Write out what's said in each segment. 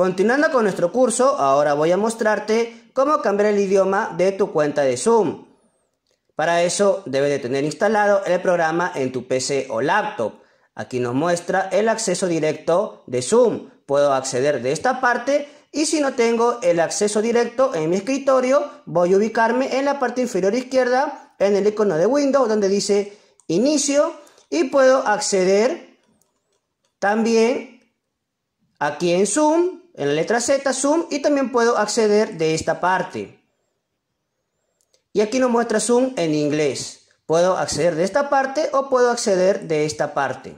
Continuando con nuestro curso, ahora voy a mostrarte cómo cambiar el idioma de tu cuenta de Zoom. Para eso debes de tener instalado el programa en tu PC o laptop. Aquí nos muestra el acceso directo de Zoom. Puedo acceder de esta parte y si no tengo el acceso directo en mi escritorio, voy a ubicarme en la parte inferior izquierda en el icono de Windows donde dice inicio y puedo acceder también aquí en Zoom en la letra Z, zoom, y también puedo acceder de esta parte. Y aquí nos muestra zoom en inglés. Puedo acceder de esta parte o puedo acceder de esta parte.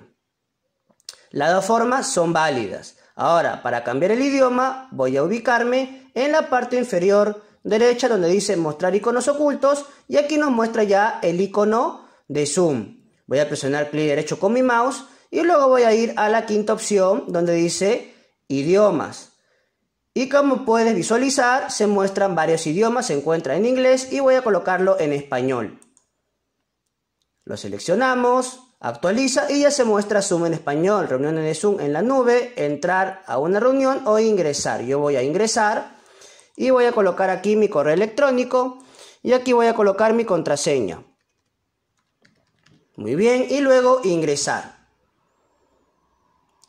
Las dos formas son válidas. Ahora, para cambiar el idioma, voy a ubicarme en la parte inferior derecha donde dice mostrar iconos ocultos y aquí nos muestra ya el icono de zoom. Voy a presionar clic derecho con mi mouse y luego voy a ir a la quinta opción donde dice idiomas. Y como puedes visualizar, se muestran varios idiomas, se encuentra en inglés y voy a colocarlo en español. Lo seleccionamos, actualiza y ya se muestra Zoom en español, reuniones de Zoom en la nube, entrar a una reunión o ingresar. Yo voy a ingresar y voy a colocar aquí mi correo electrónico y aquí voy a colocar mi contraseña. Muy bien, y luego ingresar.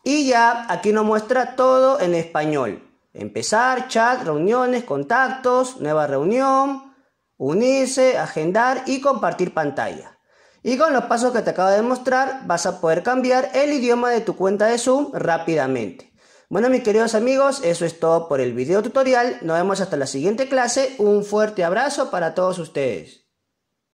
Y ya aquí nos muestra todo en español. Empezar, chat, reuniones, contactos, nueva reunión, unirse, agendar y compartir pantalla. Y con los pasos que te acabo de mostrar vas a poder cambiar el idioma de tu cuenta de Zoom rápidamente. Bueno mis queridos amigos, eso es todo por el video tutorial. Nos vemos hasta la siguiente clase. Un fuerte abrazo para todos ustedes.